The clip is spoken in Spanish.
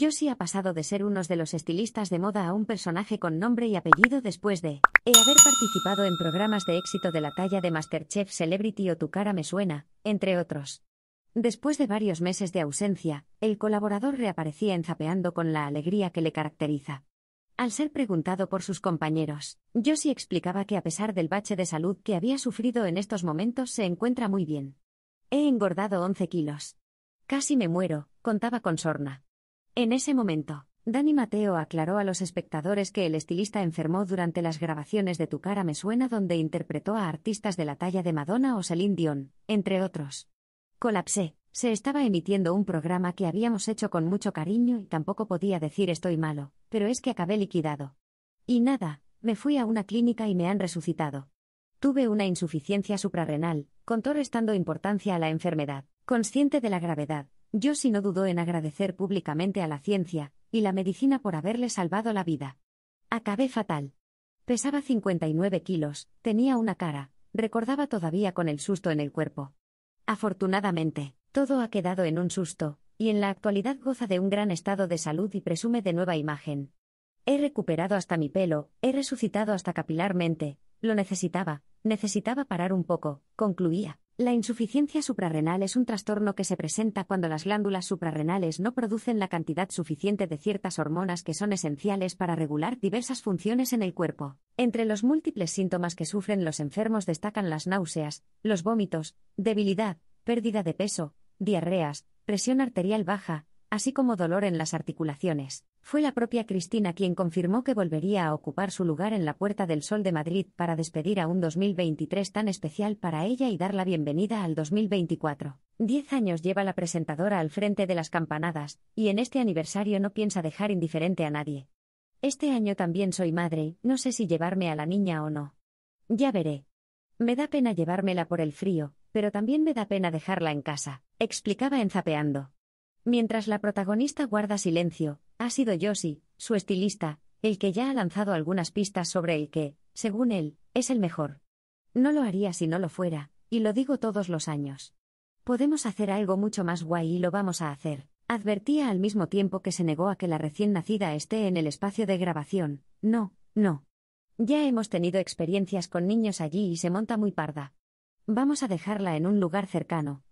Yoshi ha pasado de ser uno de los estilistas de moda a un personaje con nombre y apellido después de eh, haber participado en programas de éxito de la talla de Masterchef Celebrity o Tu cara me suena, entre otros. Después de varios meses de ausencia, el colaborador reaparecía enzapeando con la alegría que le caracteriza. Al ser preguntado por sus compañeros, Josie explicaba que a pesar del bache de salud que había sufrido en estos momentos se encuentra muy bien. He engordado 11 kilos. Casi me muero, contaba con sorna. En ese momento, Dani Mateo aclaró a los espectadores que el estilista enfermó durante las grabaciones de Tu cara me suena donde interpretó a artistas de la talla de Madonna o Celine Dion, entre otros. Colapsé, se estaba emitiendo un programa que habíamos hecho con mucho cariño y tampoco podía decir estoy malo, pero es que acabé liquidado. Y nada, me fui a una clínica y me han resucitado. Tuve una insuficiencia suprarrenal, contó restando importancia a la enfermedad, consciente de la gravedad, yo sí no dudó en agradecer públicamente a la ciencia y la medicina por haberle salvado la vida. Acabé fatal. Pesaba 59 kilos, tenía una cara, recordaba todavía con el susto en el cuerpo. Afortunadamente, todo ha quedado en un susto, y en la actualidad goza de un gran estado de salud y presume de nueva imagen. He recuperado hasta mi pelo, he resucitado hasta capilarmente, lo necesitaba, necesitaba parar un poco, concluía. La insuficiencia suprarrenal es un trastorno que se presenta cuando las glándulas suprarrenales no producen la cantidad suficiente de ciertas hormonas que son esenciales para regular diversas funciones en el cuerpo. Entre los múltiples síntomas que sufren los enfermos destacan las náuseas, los vómitos, debilidad, pérdida de peso, diarreas, presión arterial baja, así como dolor en las articulaciones. Fue la propia Cristina quien confirmó que volvería a ocupar su lugar en la Puerta del Sol de Madrid para despedir a un 2023 tan especial para ella y dar la bienvenida al 2024. Diez años lleva la presentadora al frente de las campanadas, y en este aniversario no piensa dejar indiferente a nadie. Este año también soy madre, no sé si llevarme a la niña o no. Ya veré. Me da pena llevármela por el frío, pero también me da pena dejarla en casa, explicaba enzapeando. Mientras la protagonista guarda silencio, ha sido Yoshi, su estilista, el que ya ha lanzado algunas pistas sobre el que, según él, es el mejor. No lo haría si no lo fuera, y lo digo todos los años. Podemos hacer algo mucho más guay y lo vamos a hacer. Advertía al mismo tiempo que se negó a que la recién nacida esté en el espacio de grabación. No, no. Ya hemos tenido experiencias con niños allí y se monta muy parda. Vamos a dejarla en un lugar cercano,